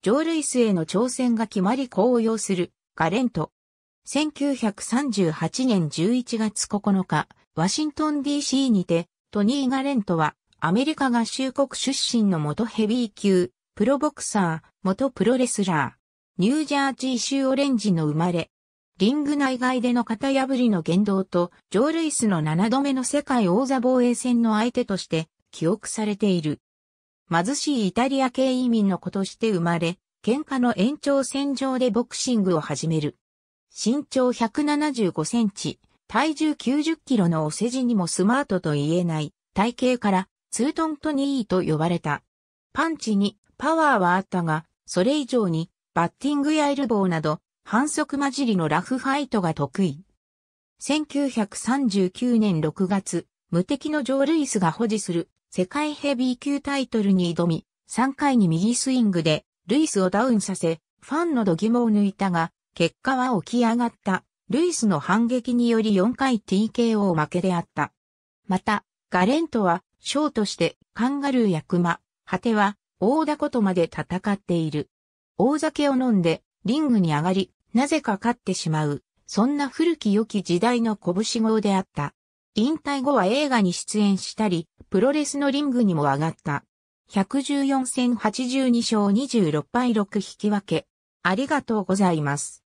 上ルイスへの挑戦が決まり高揚する、ガレント。1938年11月9日、ワシントン DC にて、トニー・ガレントは、アメリカ合衆国出身の元ヘビー級、プロボクサー、元プロレスラー、ニュージャージー州オレンジの生まれ、リング内外での型破りの言動と、ジョー・ルイスの7度目の世界王座防衛戦の相手として記憶されている。貧しいイタリア系移民の子として生まれ、喧嘩の延長線上でボクシングを始める。身長175センチ、体重90キロのお世辞にもスマートと言えない体型からツートントニーと呼ばれた。パンチにパワーはあったが、それ以上にバッティングやエルボーなど反則混じりのラフファイトが得意。1939年6月、無敵のジョー・ルイスが保持する世界ヘビー級タイトルに挑み、3回に右スイングで、ルイスをダウンさせ、ファンの度肝を抜いたが、結果は起き上がった。ルイスの反撃により4回 TKO 負けであった。また、ガレントは、ショーとして、カンガルーやクマ、果ては、大ダコとまで戦っている。大酒を飲んで、リングに上がり、なぜか勝ってしまう。そんな古き良き時代の拳号であった。引退後は映画に出演したり、プロレスのリングにも上がった。114戦82勝26敗6引き分け。ありがとうございます。